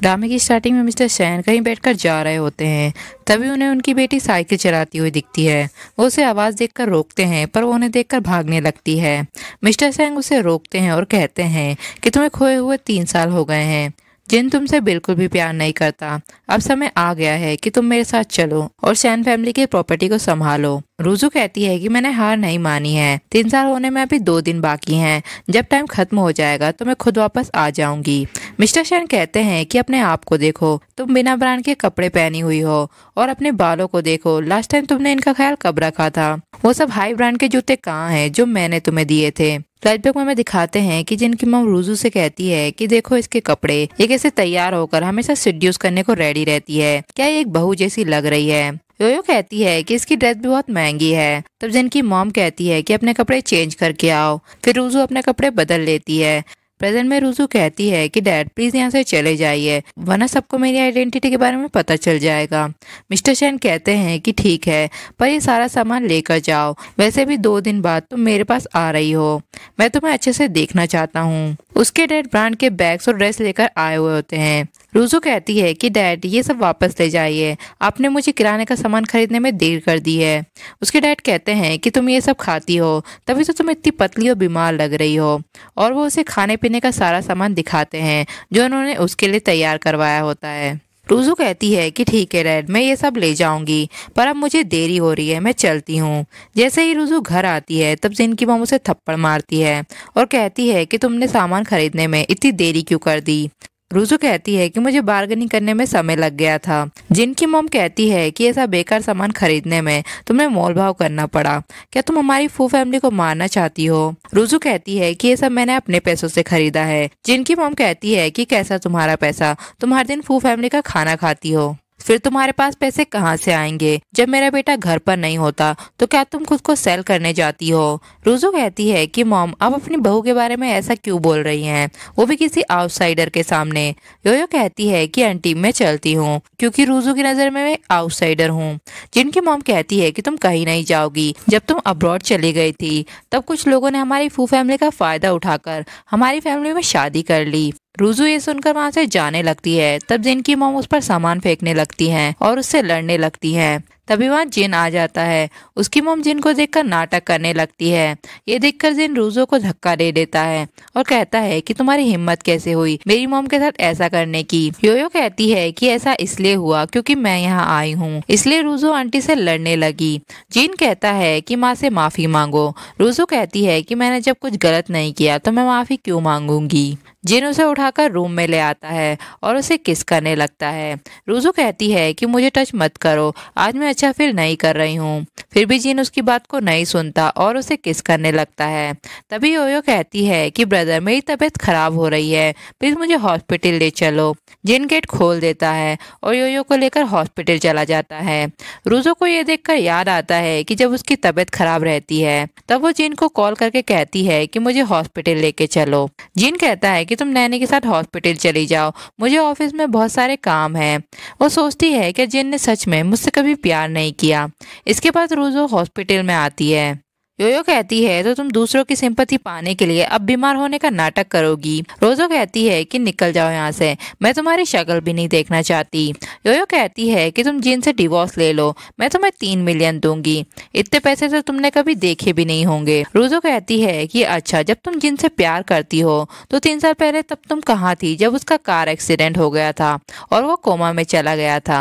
ड्रामे की स्टार्टिंग में मिस्टर शैन कहीं बैठकर जा रहे होते हैं तभी उन्हें उनकी बेटी साइकिल चलाती हुई दिखती है वो उसे आवाज़ देखकर रोकते हैं पर वो उन्हें देखकर भागने लगती है मिस्टर सैंग उसे रोकते हैं और कहते हैं कि तुम्हें खोए हुए तीन साल हो गए हैं जिन तुमसे बिल्कुल भी प्यार नहीं करता अब समय आ गया है कि तुम मेरे साथ चलो और सैन फैमिली की प्रॉपर्टी को संभालो रुजू कहती है कि मैंने हार नहीं मानी है तीन साल होने में अभी दो दिन बाकी हैं जब टाइम खत्म हो जाएगा तो मैं खुद वापस आ जाऊंगी मिस्टर शैन कहते हैं कि अपने आप को देखो तुम बिना ब्रांड के कपड़े पहनी हुई हो और अपने बालों को देखो लास्ट टाइम तुमने इनका ख्याल कब रखा था वो सब हाई ब्रांड के जूते कहाँ हैं जो मैंने तुम्हें दिए थे फ्लैशबैक में दिखाते हैं कि जिनकी मम रुजू से कहती है कि देखो इसके कपड़े ये कैसे तैयार होकर हमेशा सिड्यूस करने को रेडी रहती है क्या ये एक बहू जैसी लग रही है योयो कहती है कि इसकी ड्रेस भी बहुत महंगी है तब जिन की मॉम कहती है कि अपने कपड़े चेंज करके आओ फिर रूजू अपने कपड़े बदल लेती है प्रेजेंट में रूजू कहती है कि डैड प्लीज यहाँ से चले जाइए वरना सबको मेरी आइडेंटिटी के बारे में पता चल जाएगा मिस्टर शैन कहते हैं कि ठीक है पर ये सारा सामान लेकर जाओ वैसे भी दो दिन बाद तुम मेरे पास आ रही हो मैं तुम्हें अच्छे से देखना चाहता हूँ उसके डैड ब्रांड के बैग्स और ड्रेस लेकर आए हुए होते हैं रूजू कहती है कि डैड ये सब वापस ले जाइए आपने मुझे किराने का सामान खरीदने में देर कर दी है उसके डैड कहते हैं कि तुम ये सब खाती हो तभी तो तुम इतनी पतली और बीमार लग रही हो और वो उसे खाने पीने का सारा सामान दिखाते हैं जो उन्होंने उसके लिए तैयार करवाया होता है रूजू कहती है कि ठीक है रेड मैं ये सब ले जाऊंगी पर अब मुझे देरी हो रही है मैं चलती हूँ जैसे ही रूजू घर आती है तब जिन की मोम उसे थप्पड़ मारती है और कहती है कि तुमने सामान खरीदने में इतनी देरी क्यों कर दी रूजू कहती है कि मुझे बार्गेनिंग करने में समय लग गया था जिनकी मोम कहती है कि ऐसा बेकार सामान खरीदने में तुम्हें मोल भाव करना पड़ा क्या तुम हमारी फू फैमिली को मारना चाहती हो रुजू कहती है कि ये सब मैंने अपने पैसों से खरीदा है जिनकी मोम कहती है कि कैसा तुम्हारा पैसा तुम हर दिन फू फैमिली का खाना खाती हो फिर तुम्हारे पास पैसे कहाँ से आएंगे जब मेरा बेटा घर पर नहीं होता तो क्या तुम खुद को सेल करने जाती हो रूजो कहती है कि मॉम आप अपनी बहू के बारे में ऐसा क्यों बोल रही हैं वो भी किसी आउटसाइडर के सामने योयो कहती है कि आंटी मैं चलती हूँ क्योंकि रूजो की नज़र में मैं आउटसाइडर हूँ जिनकी मॉम कहती है की तुम कहीं नहीं जाओगी जब तुम अब्रॉड चली गई थी तब कुछ लोगों ने हमारी फू फैमिली का फ़ायदा उठाकर हमारी फैमिली में शादी कर ली रुजू ये सुनकर वहाँ से जाने लगती है तब जिनकी मोम उस पर सामान फेंकने लगती है और उससे लड़ने लगती है तभी वहाँ जिन आ जाता है उसकी मोम जिन को देखकर नाटक करने लगती है ये देखकर जिन रूजो को धक्का दे देता है और कहता है कि तुम्हारी हिम्मत कैसे हुई मेरी मोम के साथ ऐसा करने की योयो कहती है कि ऐसा इसलिए हुआ क्योंकि मैं यहाँ आई हूँ इसलिए रूजो आंटी से लड़ने लगी जिन कहता है कि माँ से माफी मांगो रूजो कहती है कि मैंने जब कुछ गलत नहीं किया तो मैं माफी क्यों मांगूंगी जिन उसे उठाकर रूम में ले आता है और उसे किस करने लगता है रूजो कहती है कि मुझे टच मत करो आज मैं अच्छा फिर नहीं कर रही हूँ फिर भी जीन उसकी बात को नहीं सुनता और उसे किस करने लगता है तभी ओयो कहती है कि ब्रदर मेरी तबीयत खराब हो रही है प्लीज मुझे हॉस्पिटल ले चलो जिन गेट खोल देता है और योयो को लेकर हॉस्पिटल चला जाता है रूजो को यह देखकर याद आता है कि जब उसकी तबीयत खराब रहती है तब वो जिन को कॉल करके कहती है कि मुझे हॉस्पिटल लेके चलो जिन कहता है कि तुम नैनी के साथ हॉस्पिटल चली जाओ मुझे ऑफिस में बहुत सारे काम है वो सोचती है कि जिन ने सच में मुझसे कभी प्यार इनकार नहीं किया इसके बाद रोज़ो हॉस्पिटल में आती है योयो कहती है तो तुम दूसरों की सिंपति पाने के लिए अब बीमार होने का नाटक करोगी रोजो कहती है कि निकल जाओ यहाँ से मैं तुम्हारी शक्ल भी नहीं देखना चाहती योयो कहती है कि तुम जिन से डिवोर्स ले लो मैं तुम्हें तीन मिलियन दूंगी इतने पैसे तो तुमने कभी देखे भी नहीं होंगे रोजो कहती है की अच्छा जब तुम जिन से प्यार करती हो तो तीन साल पहले तब तुम कहाँ थी जब उसका कार एक्सीडेंट हो गया था और वो कोमा में चला गया था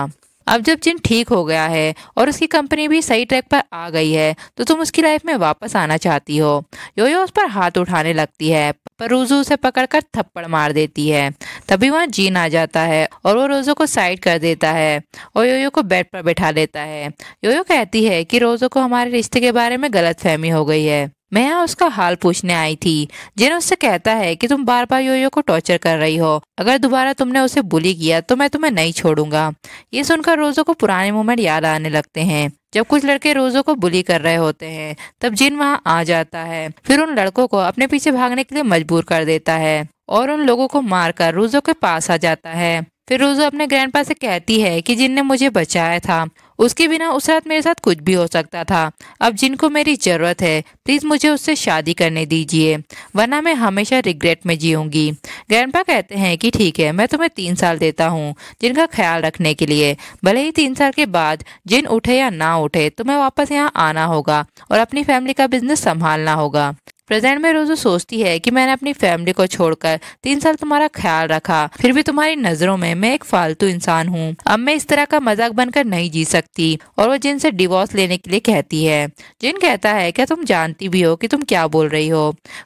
अब जब जिन ठीक हो गया है और उसकी कंपनी भी सही ट्रैक पर आ गई है तो तुम उसकी लाइफ में वापस आना चाहती हो योयो उस पर हाथ उठाने लगती है पर रोज़ू उसे पकड़कर थप्पड़ मार देती है तभी वहाँ जीन आ जाता है और वो रोजो को साइड कर देता है और योयो को बेड पर बैठा लेता है योयो कहती है कि रोजो को हमारे रिश्ते के बारे में गलत फहमी हो गई है मैं यहाँ उसका हाल पूछने आई थी जिन उससे कहता है कि तुम बार बार योयो को टॉर्चर कर रही हो अगर दोबारा तुमने उसे बुली किया तो मैं तुम्हें नहीं छोड़ूंगा ये सुनकर रोजो को पुराने मोमेंट याद आने लगते हैं जब कुछ लड़के रोजो को बुली कर रहे होते हैं तब जिन वहाँ आ जाता है फिर उन लड़कों को अपने पीछे भागने के लिए मजबूर कर देता है और उन लोगों को मारकर रोजो के पास आ जाता है फिर रोजा अपने ग्रैंडपा से कहती है कि जिनने मुझे बचाया था उसके बिना उस रात मेरे साथ कुछ भी हो सकता था अब जिनको मेरी ज़रूरत है प्लीज़ मुझे उससे शादी करने दीजिए वरना मैं हमेशा रिग्रेट में जीऊँगी ग्रैंडपा कहते हैं कि ठीक है मैं तुम्हें तीन साल देता हूँ जिनका ख्याल रखने के लिए भले ही तीन साल के बाद जिन उठे या ना उठे तुम्हें वापस यहाँ आना होगा और अपनी फैमिली का बिजनेस संभालना होगा प्रेजेंट में रोजो सोचती है कि मैंने अपनी फैमिली को छोड़कर तीन साल तुम्हारा ख्याल रखा फिर भी तुम्हारी नजरों में मैं एक फालतू इंसान हूँ अब मैं इस तरह का मजाक बनकर नहीं जी सकती और वो जिन से डिवोर्स लेने के लिए कहती है जिन कहता है क्या तुम जानती भी हो कि तुम क्या बोल रही हो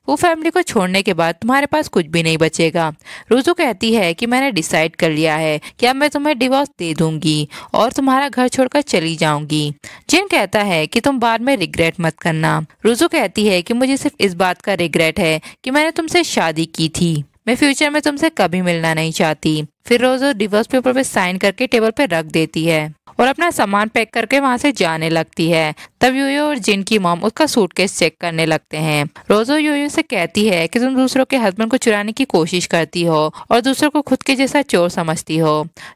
वो फैमिली को छोड़ने के बाद तुम्हारे पास कुछ भी नहीं बचेगा रोजो कहती है की मैंने डिसाइड कर लिया है की अब मैं तुम्हें डिवोर्स दे दूंगी और तुम्हारा घर छोड़कर चली जाऊंगी जिन कहता है की तुम बाद में रिग्रेट मत करना रोजो कहती है की मुझे सिर्फ इस बात का रिग्रेट है कि मैंने तुमसे शादी की थी मैं फ्यूचर में तुमसे कभी मिलना नहीं चाहती फिर रोज डिवोर्स पेपर पे साइन करके टेबल पे रख देती है और अपना सामान पैक करके वहाँ से जाने लगती है तब यूयो और जिन की मोम उसका सूटकेस चेक करने लगते हैं रोजो यूयो से कहती है कि तुम दूसरों के हस्बैंड को चुराने की कोशिश करती हो और दूसरों को खुद के जैसा चोर समझती हो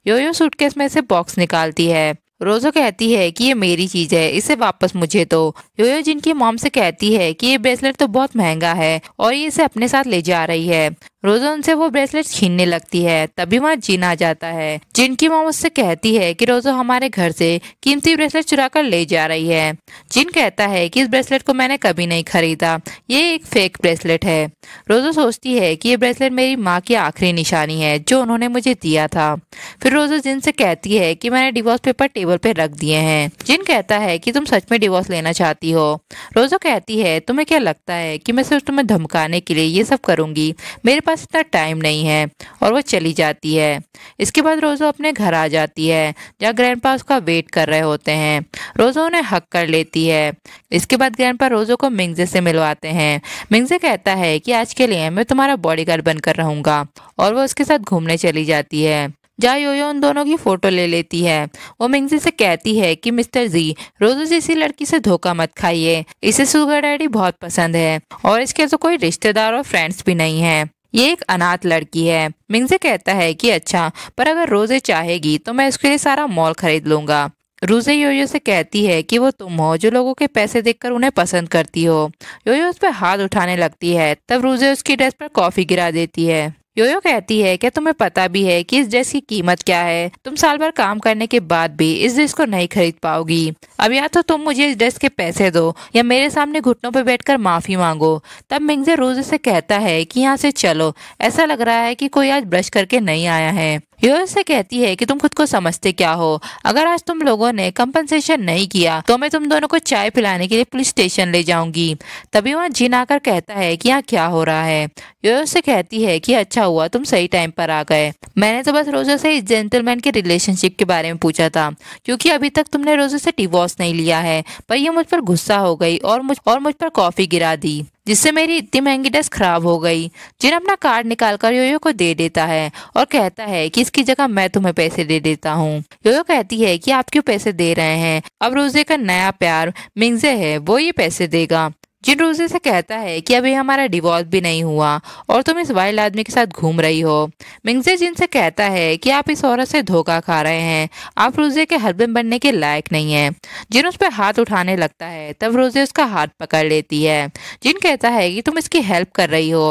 यूयो सूटकेस में से बॉक्स निकालती है रोज़ो कहती है कि ये मेरी चीज़ है इसे वापस मुझे दो तो। योयो जिनकी मॉम से कहती है कि ये ब्रेसलेट तो बहुत महंगा है और ये इसे अपने साथ ले जा रही है रोजा उनसे वो ब्रेसलेट छीनने लगती है तभी वहाँ जिन आ जाता है जिन की माँ उससे कहती है कि रोजो हमारे घर से कीमती ब्रेसलेट चुरा कर ले जा रही है जिन कहता है कि इस ब्रेसलेट को मैंने कभी नहीं खरीदा ये एक फेक ब्रेसलेट है रोजो सोचती है कि ये ब्रेसलेट मेरी माँ की आखिरी निशानी है जो उन्होंने मुझे दिया था फिर रोजो जिन से कहती है कि मैंने डिवोर्स पेपर टेबल पर पे रख दिए हैं जिन कहता है कि तुम सच में डिवोर्स लेना चाहती हो रोजो कहती है तुम्हें क्या लगता है कि मैं सिर्फ तुम्हें धमकाने के लिए ये सब करूंगी मेरे पास पास इतना टाइम नहीं है और वो चली जाती है इसके बाद रोज़ो अपने घर आ जाती है जहाँ ग्रैंड पा उसका वेट कर रहे होते हैं रोज़ो उन्हें हक कर लेती है इसके बाद ग्रैंड पा रोज़ो को मिंगजे से मिलवाते हैं मिंगजे कहता है कि आज के लिए मैं तुम्हारा बॉडी गार्ड बनकर रहूँगा और वो उसके साथ घूमने चली जाती है जा योयो उन दोनों की फोटो ले लेती है वो मिंगजी से कहती है कि मिस्टर जी रोजो जैसी लड़की से धोखा मत खाइए इसे सुगर डैडी बहुत पसंद है और इसके तो कोई रिश्तेदार और फ्रेंड्स भी नहीं है ये एक अनाथ लड़की है मिंगजे कहता है कि अच्छा पर अगर रोजे चाहेगी तो मैं उसके लिए सारा मॉल खरीद लूंगा रूजे योयो से कहती है कि वो तुम हो जो लोगों के पैसे देखकर उन्हें पसंद करती हो योयो उस पर हाथ उठाने लगती है तब रूजे उसकी ड्रेस पर कॉफ़ी गिरा देती है योयो कहती है कि तुम्हें पता भी है कि इस ड्रेस की कीमत क्या है तुम साल भर काम करने के बाद भी इस ड्रेस को नहीं खरीद पाओगी अब या तो तुम मुझे इस ड्रेस के पैसे दो या मेरे सामने घुटनों पर बैठकर माफी मांगो तब मिंगजे रोज से कहता है कि यहाँ से चलो ऐसा लग रहा है कि कोई आज ब्रश करके नहीं आया है यूएस से कहती है कि तुम खुद को समझते क्या हो अगर आज तुम लोगों ने कम्पनसेशन नहीं किया तो मैं तुम दोनों को चाय पिलाने के लिए पुलिस स्टेशन ले जाऊंगी तभी वहाँ जिन आकर कहता है कि यहाँ क्या हो रहा है यूएस से कहती है कि अच्छा हुआ तुम सही टाइम पर आ गए मैंने तो बस रोजो से इस जेंटलमैन के रिलेशनशिप के बारे में पूछा था क्योंकि अभी तक तुमने रोजो से डिवोर्स नहीं लिया है पर यह मुझ पर गुस्सा हो गई और मुझ और मुझ पर कॉफी गिरा दी जिससे मेरी इतनी महंगी ड्रेस खराब हो गई जिन अपना कार्ड निकाल कर योयो को दे देता है और कहता है कि इसकी जगह मैं तुम्हें पैसे दे देता हूँ योयो कहती है कि आप क्यों पैसे दे रहे हैं अब रोजे का नया प्यार मिंगजे है वो ये पैसे देगा जिन रोज़े से कहता है कि अभी हमारा डिवोर्स भी नहीं हुआ और तुम इस वाइल्ड आदमी के साथ घूम रही हो मिंगजे जिन से कहता है कि आप इस औरत से धोखा खा रहे हैं आप रोजे के हस्बैंड बनने के लायक नहीं है जिन उस पर हाथ उठाने लगता है तब रोजे उसका हाथ पकड़ लेती है जिन कहता है कि तुम इसकी हेल्प कर रही हो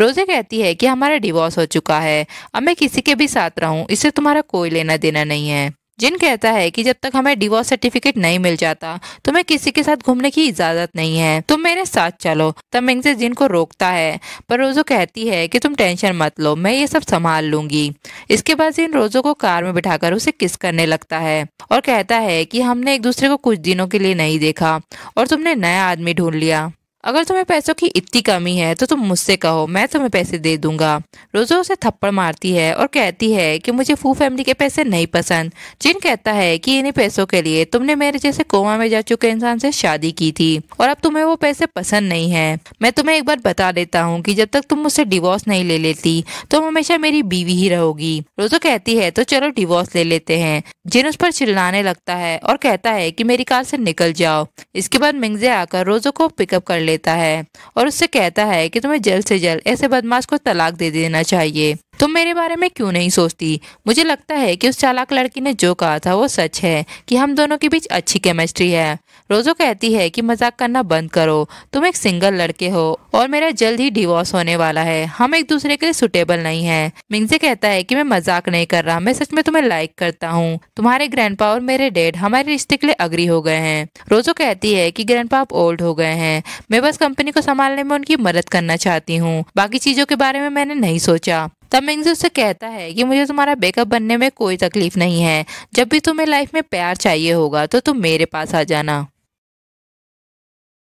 रोजे कहती है कि हमारा डिवोर्स हो चुका है अब मैं किसी के भी साथ रहूं इससे तुम्हारा कोई लेना देना नहीं है जिन कहता है कि जब तक हमें डिवोर्स सर्टिफिकेट नहीं मिल जाता तुम्हें किसी के साथ घूमने की इजाजत नहीं है तुम मेरे साथ चलो तमिंग से जिन को रोकता है पर रोजो कहती है कि तुम टेंशन मत लो मैं ये सब संभाल लूंगी इसके बाद जिन रोजो को कार में बिठाकर उसे किस करने लगता है और कहता है कि हमने एक दूसरे को कुछ दिनों के लिए नहीं देखा और तुमने नया आदमी ढूंढ लिया अगर तुम्हें पैसों की इतनी कमी है तो तुम मुझसे कहो मैं तुम्हें पैसे दे दूंगा रोज़ो उसे थप्पड़ मारती है और कहती है कि मुझे फू फैमिली के पैसे नहीं पसंद जिन कहता है कि इन्हीं पैसों के लिए तुमने मेरे जैसे कोमा में जा चुके इंसान से शादी की थी और अब तुम्हें वो पैसे पसंद नहीं है मैं तुम्हें एक बार बता देता हूँ की जब तक तुम मुझसे डिवोर्स नहीं ले लेती तुम हमेशा मेरी बीवी ही रहोगी रोज़ो कहती है तो चलो डिवोर्स ले लेते हैं जिन उस पर चिल्लाने लगता है और कहता है की मेरी कार से निकल जाओ इसके बाद मिंगजे आकर रोज़ो को पिकअप कर ले लेता है और उससे कहता है कि तुम्हें जल्द से जल्द ऐसे बदमाश को तलाक दे देना चाहिए तुम मेरे बारे में क्यों नहीं सोचती मुझे लगता है कि उस चालाक लड़की ने जो कहा था वो सच है कि हम दोनों के बीच अच्छी केमिस्ट्री है रोज़ो कहती है कि मजाक करना बंद करो तुम एक सिंगल लड़के हो और मेरा जल्द ही डिवोर्स होने वाला है हम एक दूसरे के लिए सुटेबल नहीं है मिंगजे कहता है की मैं मजाक नहीं कर रहा मैं सच में तुम्हें लाइक करता हूँ तुम्हारे ग्रैंड और मेरे डेड हमारे रिश्ते के लिए अग्री हो गए हैं रोज़ो कहती है की ग्रैंड ओल्ड हो गए हैं मैं बस कंपनी को संभालने में उनकी मदद करना चाहती हूँ बाकी चीज़ों के बारे में मैंने नहीं सोचा तब मिंग्स उससे कहता है कि मुझे तुम्हारा बेकअप बनने में कोई तकलीफ नहीं है जब भी तुम्हें लाइफ में प्यार चाहिए होगा तो तुम मेरे पास आ जाना